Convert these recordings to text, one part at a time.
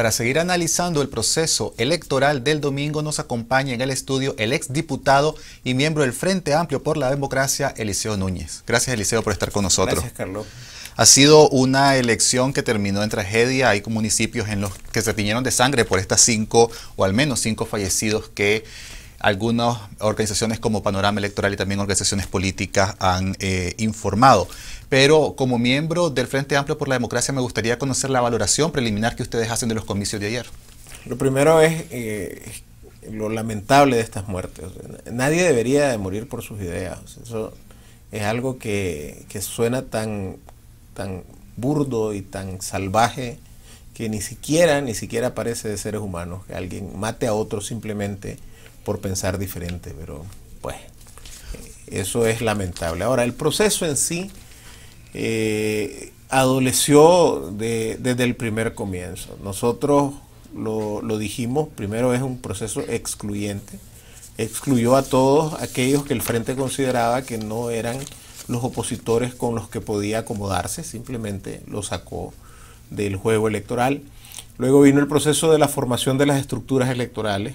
Para seguir analizando el proceso electoral del domingo nos acompaña en el estudio el exdiputado y miembro del Frente Amplio por la Democracia, Eliseo Núñez. Gracias Eliseo por estar con nosotros. Gracias Carlos. Ha sido una elección que terminó en tragedia. Hay municipios en los que se tiñeron de sangre por estas cinco o al menos cinco fallecidos que algunas organizaciones como Panorama Electoral y también organizaciones políticas han eh, informado. Pero como miembro del Frente Amplio por la Democracia me gustaría conocer la valoración preliminar que ustedes hacen de los comicios de ayer. Lo primero es eh, lo lamentable de estas muertes. Nadie debería de morir por sus ideas. Eso es algo que, suena tan, tan burdo y tan salvaje que ni siquiera, ni siquiera parece de seres humanos que alguien mate a otro simplemente por pensar diferente, pero pues eso es lamentable. Ahora, el proceso en sí eh, adoleció desde el primer comienzo. Nosotros lo, lo dijimos, primero es un proceso excluyente, excluyó a todos aquellos que el Frente consideraba que no eran los opositores con los que podía acomodarse, simplemente lo sacó del juego electoral. Luego vino el proceso de la formación de las estructuras electorales,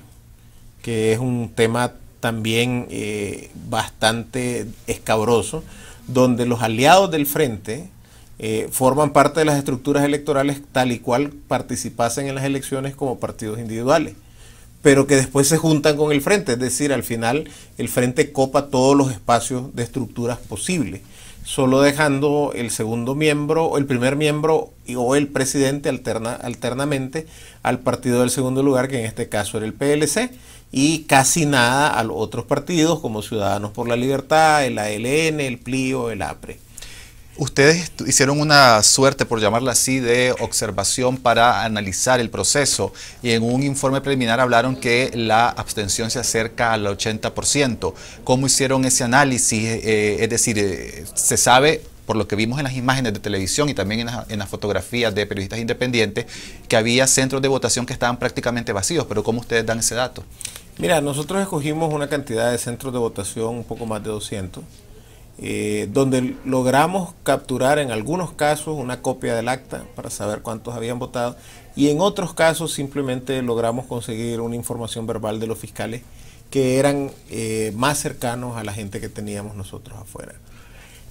que es un tema también eh, bastante escabroso, donde los aliados del frente eh, forman parte de las estructuras electorales tal y cual participasen en las elecciones como partidos individuales pero que después se juntan con el frente, es decir, al final el frente copa todos los espacios de estructuras posibles, solo dejando el segundo miembro, o el primer miembro o el presidente alternamente al partido del segundo lugar, que en este caso era el PLC, y casi nada a otros partidos como Ciudadanos por la Libertad, el ALN, el Plío, el APRE. Ustedes hicieron una suerte, por llamarla así, de observación para analizar el proceso y en un informe preliminar hablaron que la abstención se acerca al 80%. ¿Cómo hicieron ese análisis? Eh, eh, es decir, eh, se sabe por lo que vimos en las imágenes de televisión y también en, en, las fotografías de periodistas independientes, que había centros de votación que estaban prácticamente vacíos, pero ¿cómo ustedes dan ese dato? Mira, nosotros escogimos una cantidad de centros de votación, un poco más de 200, eh, donde logramos capturar en algunos casos una copia del acta para saber cuántos habían votado y en otros casos simplemente logramos conseguir una información verbal de los fiscales que eran eh, más cercanos a la gente que teníamos nosotros afuera.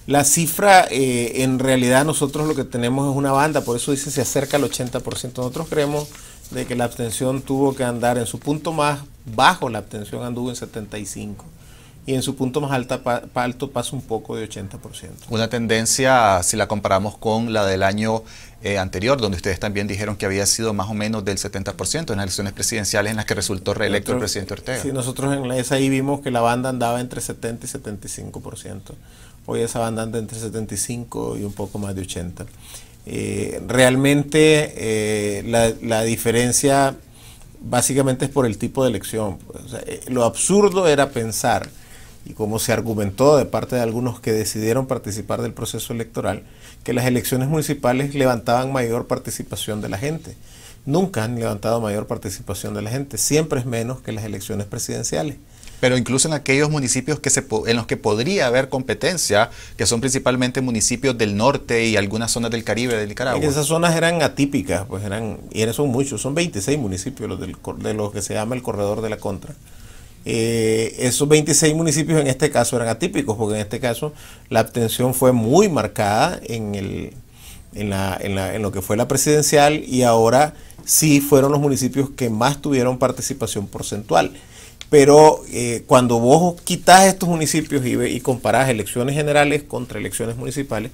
La cifra, eh, en realidad nosotros lo que tenemos es una banda, por eso dice se acerca al 80%. Nosotros creemos de que la abstención tuvo que andar en su punto más bajo la abstención anduvo en 75 y en su punto más alto pasa un poco de 80%. Una tendencia, si la comparamos con la del año eh, anterior, donde ustedes también dijeron que había sido más o menos del 70% en las elecciones presidenciales en las que resultó reelecto el presidente Ortega. Sí, nosotros en la, esa ahí vimos que la banda andaba entre 70 y 75%. Hoy esa banda anda entre 75 y un poco más de 80. Eh, realmente eh, la, la diferencia básicamente es por el tipo de elección. Pues. Eh, lo absurdo era pensar, y como se argumentó de parte de algunos que decidieron participar del proceso electoral, que las elecciones municipales levantaban mayor participación de la gente. Nunca han levantado mayor participación de la gente, siempre es menos que las elecciones presidenciales pero incluso en aquellos municipios que se, en los que podría haber competencia, que son principalmente municipios del norte y algunas zonas del Caribe del Nicaragua. Y esas zonas eran atípicas, pues eran, y son muchos, son 26 municipios los del, de los que se llama el corredor de la contra. Eh, esos 26 municipios en este caso eran atípicos, porque en este caso la abstención fue muy marcada en, el, en, en lo que fue la presidencial y ahora sí fueron los municipios que más tuvieron participación porcentual pero eh, cuando vos quitas estos municipios y, y comparás elecciones generales contra elecciones municipales,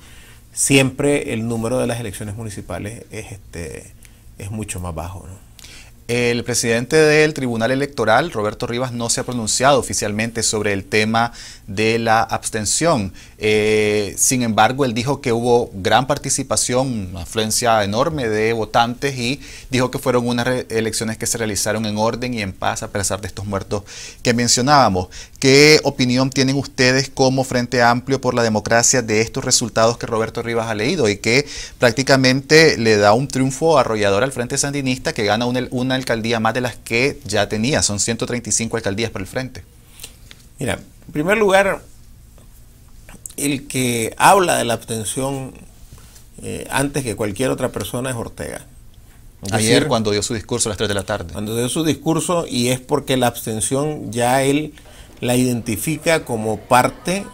siempre el número de las elecciones municipales es, este, es mucho más bajo. ¿no? El presidente del Tribunal Electoral, Roberto Rivas, no se ha pronunciado oficialmente sobre el tema de la abstención. Eh, sin embargo, él dijo que hubo gran participación, una afluencia enorme de votantes y dijo que fueron unas elecciones que se realizaron en orden y en paz a pesar de estos muertos que mencionábamos. ¿Qué opinión tienen ustedes como Frente Amplio por la Democracia de estos resultados que Roberto Rivas ha leído y que prácticamente le da un triunfo arrollador al Frente Sandinista que gana una alcaldía más de las que ya tenía. Son 135 alcaldías para el frente. Mira, en primer lugar, el que habla de la abstención eh, antes que cualquier otra persona es Ortega. Ayer cuando dio su discurso a las 3 de la tarde. Cuando dio su discurso y es porque la abstención ya él la identifica como parte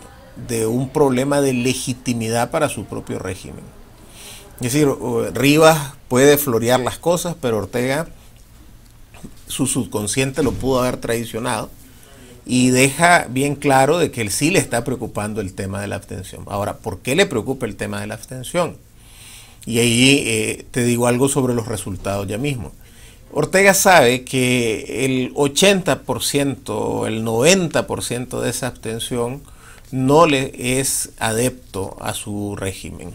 de un problema de legitimidad para su propio régimen. Es decir, Rivas puede florear las cosas, pero Ortega su subconsciente lo pudo haber traicionado y deja bien claro de que él sí le está preocupando el tema de la abstención. Ahora, ¿por qué le preocupa el tema de la abstención? Y ahí eh, te digo algo sobre los resultados ya mismo. Ortega sabe que el 80%, el 90% de esa abstención no le es adepto a su régimen.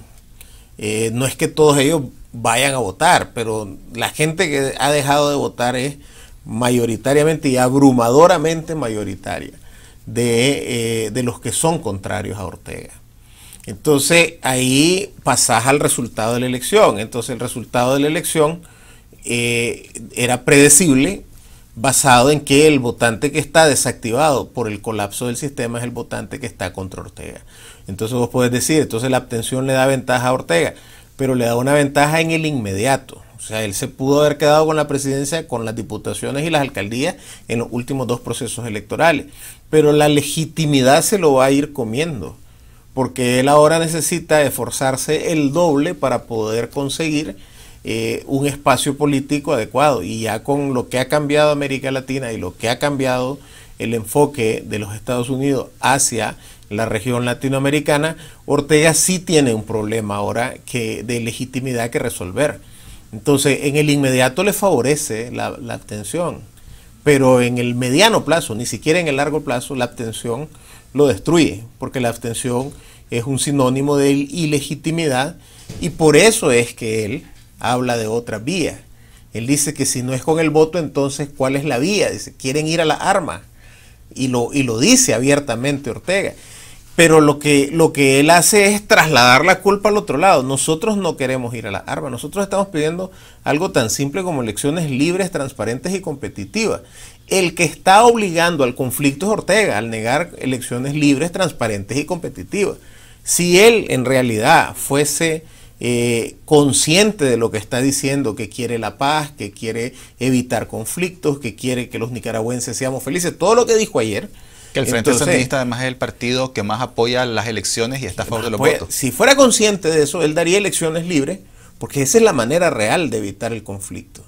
Eh, no es que todos ellos vayan a votar, pero la gente que ha dejado de votar es mayoritariamente y abrumadoramente mayoritaria de, eh, los que son contrarios a Ortega. Entonces ahí pasas al resultado de la elección. Entonces el resultado de la elección eh, era predecible basado en que el votante que está desactivado por el colapso del sistema es el votante que está contra Ortega. Entonces vos podés decir, entonces la abstención le da ventaja a Ortega pero le da una ventaja en el inmediato. O sea, él se pudo haber quedado con la presidencia, con las diputaciones y las alcaldías en los últimos dos procesos electorales. Pero la legitimidad se lo va a ir comiendo, porque él ahora necesita esforzarse el doble para poder conseguir eh, un espacio político adecuado. Y ya con lo que ha cambiado América Latina y lo que ha cambiado el enfoque de los Estados Unidos hacia la región latinoamericana, Ortega sí tiene un problema ahora que, de legitimidad que resolver. Entonces, en el inmediato le favorece la, la abstención, pero en el mediano plazo, ni siquiera en el largo plazo, la abstención lo destruye, porque la abstención es un sinónimo de ilegitimidad y por eso es que él habla de otra vía. Él dice que si no es con el voto, entonces, ¿cuál es la vía? Dice, quieren ir a la arma y lo, y lo dice abiertamente Ortega. Pero lo que, lo que él hace es trasladar la culpa al otro lado. Nosotros no queremos ir a la arma Nosotros estamos pidiendo algo tan simple como elecciones libres, transparentes y competitivas. El que está obligando al conflicto es Ortega al negar elecciones libres, transparentes y competitivas. Si él en realidad fuese eh, consciente de lo que está diciendo, que quiere la paz, que quiere evitar conflictos, que quiere que los nicaragüenses seamos felices, todo lo que dijo ayer. Que el Frente Sandinista además es el partido que más apoya las elecciones y está a favor de los votos. Si fuera consciente de eso, él daría elecciones libres, porque esa es la manera real de evitar el conflicto.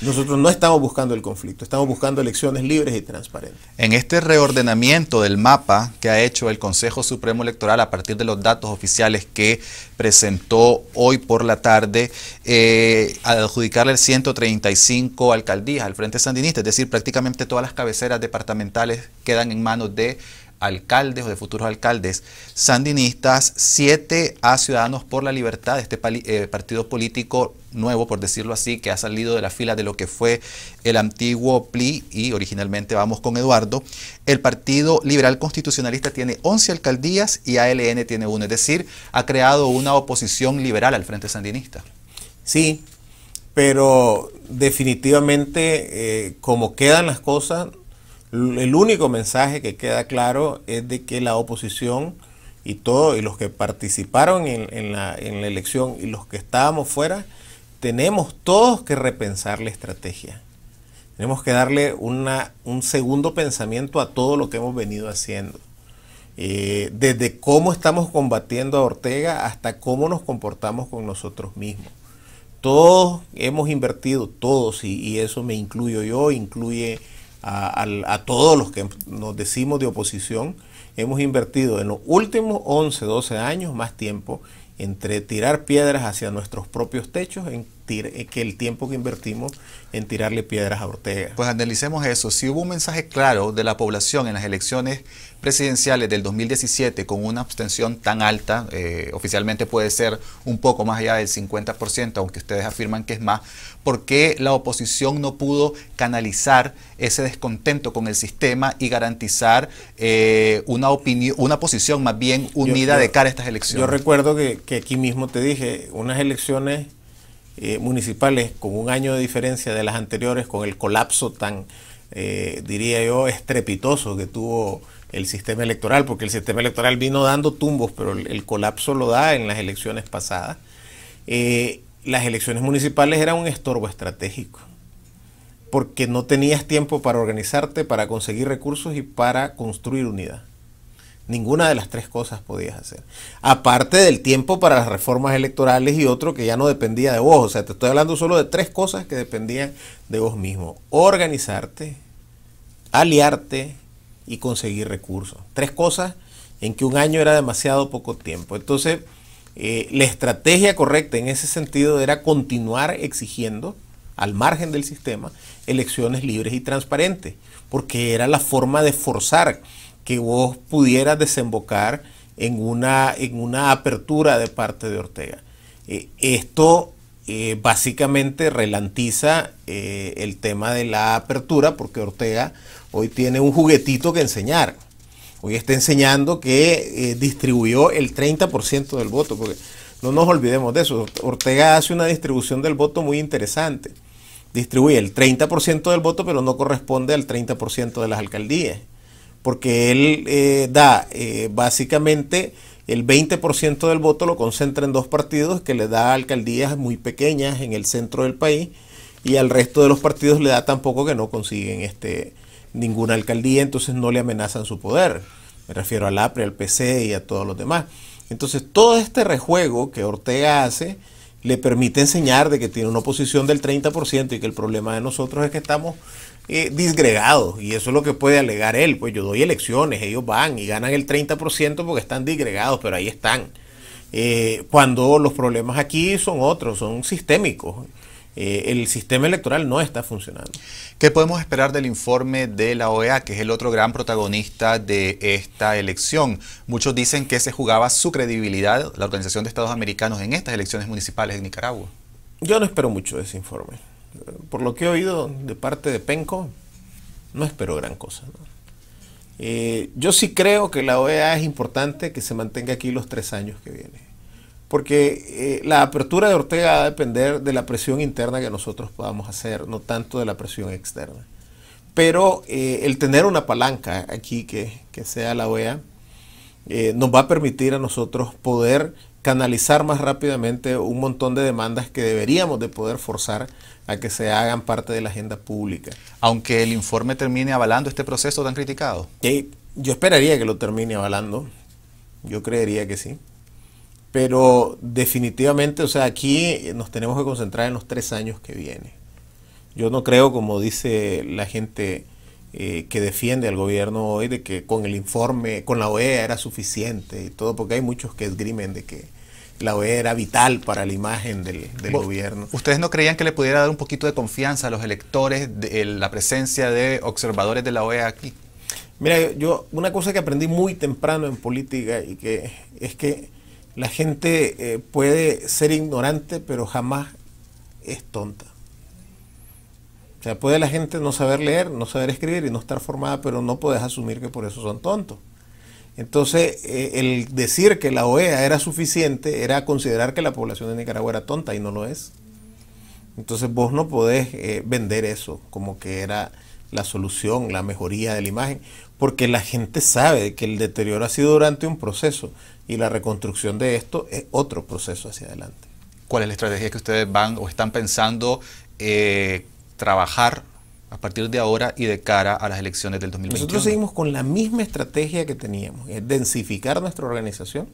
Nosotros no estamos buscando el conflicto, estamos buscando elecciones libres y transparentes. En este reordenamiento del mapa que ha hecho el Consejo Supremo Electoral a partir de los datos oficiales que presentó hoy por la tarde, eh, adjudicarle 135 alcaldías al Frente Sandinista, es decir, prácticamente todas las cabeceras departamentales quedan en manos de alcaldes o de futuros alcaldes sandinistas, 7 a Ciudadanos por la Libertad, este eh, partido político nuevo, por decirlo así, que ha salido de la fila de lo que fue el antiguo PLI y originalmente vamos con Eduardo. El Partido Liberal Constitucionalista tiene 11 alcaldías y ALN tiene uno, es decir, ha creado una oposición liberal al Frente Sandinista. Sí, pero definitivamente eh, como quedan las cosas, el único mensaje que queda claro es de que la oposición y todos, los que participaron en, la, elección y los que estábamos fuera, tenemos todos que repensar la estrategia. Tenemos que darle un segundo pensamiento a todo lo que hemos venido haciendo. Eh, desde cómo estamos combatiendo a Ortega hasta cómo nos comportamos con nosotros mismos. Todos hemos invertido, todos, y eso me incluyo yo, incluye a, todos los que nos decimos de oposición, hemos invertido en los últimos 11, 12 años más tiempo entre tirar piedras hacia nuestros propios techos en que el tiempo que invertimos en tirarle piedras a Ortega. Pues analicemos eso. Si hubo un mensaje claro de la población en las elecciones presidenciales del 2017 con una abstención tan alta, eh, oficialmente puede ser un poco más allá del 50%, aunque ustedes afirman que es más, ¿por qué la oposición no pudo canalizar ese descontento con el sistema y garantizar eh, una, opinión, una posición más bien unida de cara a estas elecciones? Yo recuerdo que aquí mismo te dije, unas elecciones eh, municipales con un año de diferencia de las anteriores, con el colapso tan, eh, diría yo, estrepitoso que tuvo el sistema electoral, porque el sistema electoral vino dando tumbos, pero el, colapso lo da en las elecciones pasadas. Eh, las elecciones municipales eran un estorbo estratégico, porque no tenías tiempo para organizarte, para conseguir recursos y para construir unidad. Ninguna de las tres cosas podías hacer. Aparte del tiempo para las reformas electorales y otro que ya no dependía de vos. O sea, te estoy hablando solo de tres cosas que dependían de vos mismo. Organizarte, aliarte y conseguir recursos. Tres cosas en que un año era demasiado poco tiempo. Entonces, eh, la estrategia correcta en ese sentido era continuar exigiendo, al margen del sistema, elecciones libres y transparentes, porque era la forma de forzar que vos pudieras desembocar en una, en una apertura de parte de Ortega. Eh, esto eh, básicamente relantiza eh, el tema de la apertura porque Ortega hoy tiene un juguetito que enseñar. Hoy está enseñando que distribuyó el 30% del voto, porque no nos olvidemos de eso. Ortega hace una distribución del voto muy interesante. Distribuye el 30% del voto, pero no corresponde al 30% de las alcaldías porque él eh, da eh, básicamente el 20% del voto lo concentra en dos partidos que le da alcaldías muy pequeñas en el centro del país y al resto de los partidos le da tampoco que no consiguen este ninguna alcaldía, entonces no le amenazan su poder. Me refiero al APRE, al PC y a todos los demás. Entonces todo este rejuego que Ortega hace le permite enseñar de que tiene una oposición del 30% y que el problema de nosotros es que estamos eh, disgregados y eso es lo que puede alegar él. Pues yo doy elecciones, ellos van y ganan el 30% porque están disgregados, pero ahí están. Eh, cuando los problemas aquí son otros, son sistémicos. Eh, el sistema electoral no está funcionando. ¿Qué podemos esperar del informe de la OEA, que es el otro gran protagonista de esta elección? Muchos dicen que se jugaba su credibilidad, la Organización de Estados Americanos, en estas elecciones municipales de Nicaragua. Yo no espero mucho de ese informe por lo que he oído de parte de Penco, no espero gran cosa. Eh, yo sí creo que la OEA es importante que se mantenga aquí los tres años que viene, porque eh, la apertura de Ortega va a depender de la presión interna que nosotros podamos hacer, no tanto de la presión externa. Pero eh, el tener una palanca aquí que, que sea la OEA nos va a permitir a nosotros poder canalizar más rápidamente un montón de demandas que deberíamos de poder forzar a que se hagan parte de la agenda pública. Aunque el informe termine avalando este proceso tan criticado. yo esperaría que lo termine avalando, yo creería que sí, pero definitivamente, o sea, aquí nos tenemos que concentrar en los tres años que vienen. Yo no creo, como dice la gente, eh, que defiende al gobierno hoy de que con el informe, con la OEA era suficiente y todo, porque hay muchos que esgrimen de que la OEA era vital para la imagen del, gobierno. ¿Ustedes no creían que le pudiera dar un poquito de confianza a los electores de eh, la presencia de observadores de la OEA aquí? Mira, yo una cosa que aprendí muy temprano en política y que es que la gente eh, puede ser ignorante, pero jamás es tonta. O sea, puede la gente no saber leer, no saber escribir y no estar formada, pero no puedes asumir que por eso son tontos. Entonces, eh, el decir que la OEA era suficiente era considerar que la población de Nicaragua era tonta y no lo es. Entonces, vos no podés eh, vender eso como que era la solución, la mejoría de la imagen, porque la gente sabe que el deterioro ha sido durante un proceso y la reconstrucción de esto es otro proceso hacia adelante. ¿Cuál es la estrategia que ustedes van o están pensando eh, trabajar a partir de ahora y de cara a las elecciones del 2021. Nosotros seguimos con la misma estrategia que teníamos, es densificar nuestra organización.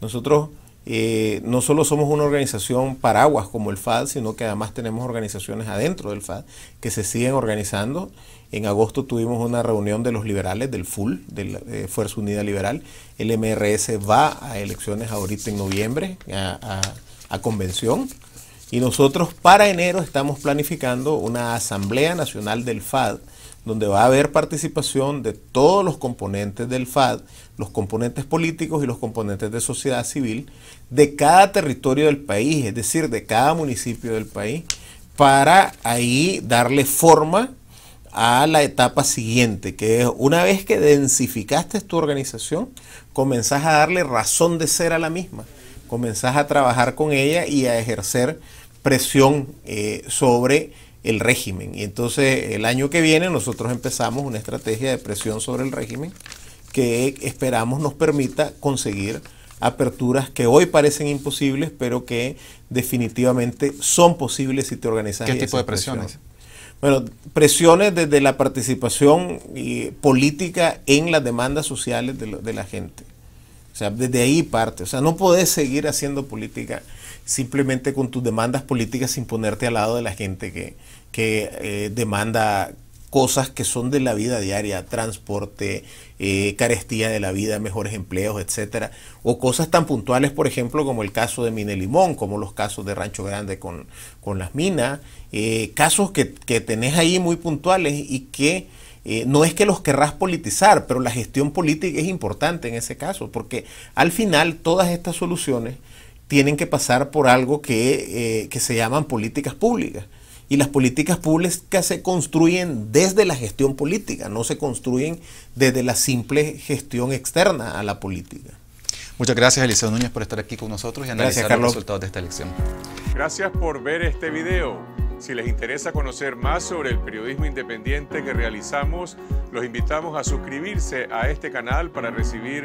Nosotros eh, no solo somos una organización paraguas como el FAD, sino que además tenemos organizaciones adentro del FAD que se siguen organizando. En agosto tuvimos una reunión de los liberales, del FUL, de la eh, Fuerza Unida Liberal. El MRS va a elecciones ahorita en noviembre, a, a convención. Y nosotros para enero estamos planificando una Asamblea Nacional del FAD, donde va a haber participación de todos los componentes del FAD, los componentes políticos y los componentes de sociedad civil, de cada territorio del país, es decir, de cada municipio del país, para ahí darle forma a la etapa siguiente, que es una vez que densificaste tu organización, comenzás a darle razón de ser a la misma, comenzás a trabajar con ella y a ejercer presión eh, sobre el régimen. Y entonces el año que viene nosotros empezamos una estrategia de presión sobre el régimen que esperamos nos permita conseguir aperturas que hoy parecen imposibles, pero que definitivamente son posibles si te organizas. ¿Qué tipo de presiones? Bueno, presiones desde la participación eh, política en las demandas sociales de, de, la gente. O sea, desde ahí parte. O sea, no podés seguir haciendo política simplemente con tus demandas políticas sin ponerte al lado de la gente que, eh, demanda cosas que son de la vida diaria, transporte, eh, carestía de la vida, mejores empleos, etcétera, o cosas tan puntuales, por ejemplo, como el caso de Mine Limón, como los casos de Rancho Grande con, las minas, eh, casos que, que, tenés ahí muy puntuales y que no es que los querrás politizar, pero la gestión política es importante en ese caso, porque al final todas estas soluciones tienen que pasar por algo eh, que, se llaman políticas públicas. Y las políticas públicas se construyen desde la gestión política, no se construyen desde la simple gestión externa a la política. Muchas gracias Eliseo Núñez por estar aquí con nosotros y analizar los resultados de esta elección. Gracias por ver este video. Si les interesa conocer más sobre el periodismo independiente que realizamos, los invitamos a suscribirse a este canal para recibir